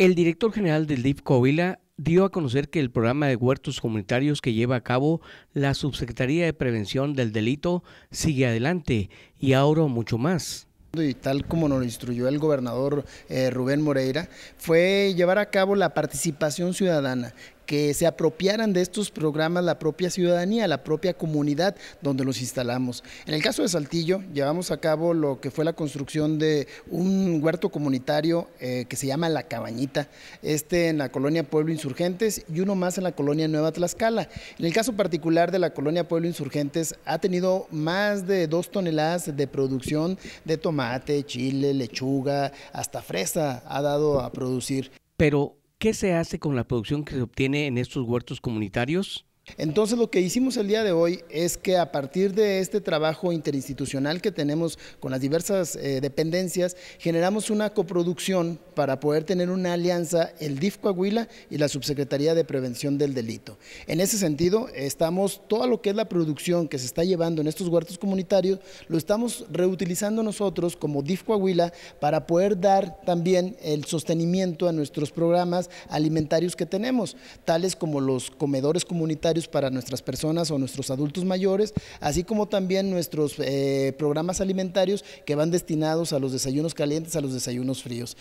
El director general del DIF Covila dio a conocer que el programa de huertos comunitarios que lleva a cabo la Subsecretaría de Prevención del Delito sigue adelante y ahora mucho más. Y tal como nos lo instruyó el gobernador eh, Rubén Moreira, fue llevar a cabo la participación ciudadana, que se apropiaran de estos programas la propia ciudadanía, la propia comunidad donde los instalamos. En el caso de Saltillo, llevamos a cabo lo que fue la construcción de un huerto comunitario eh, que se llama La Cabañita, este en la colonia Pueblo Insurgentes y uno más en la colonia Nueva Tlaxcala. En el caso particular de la colonia Pueblo Insurgentes, ha tenido más de dos toneladas de producción de tomate, chile, lechuga, hasta fresa ha dado a producir. Pero ¿Qué se hace con la producción que se obtiene en estos huertos comunitarios? Entonces lo que hicimos el día de hoy es que a partir de este trabajo interinstitucional que tenemos con las diversas eh, dependencias, generamos una coproducción para poder tener una alianza el DIF Coahuila y la Subsecretaría de Prevención del Delito. En ese sentido, estamos todo lo que es la producción que se está llevando en estos huertos comunitarios, lo estamos reutilizando nosotros como DIF Coahuila para poder dar también el sostenimiento a nuestros programas alimentarios que tenemos, tales como los comedores comunitarios para nuestras personas o nuestros adultos mayores, así como también nuestros eh, programas alimentarios que van destinados a los desayunos calientes, a los desayunos fríos.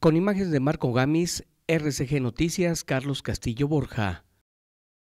Con imágenes de Marco Gamis, RCG Noticias, Carlos Castillo Borja.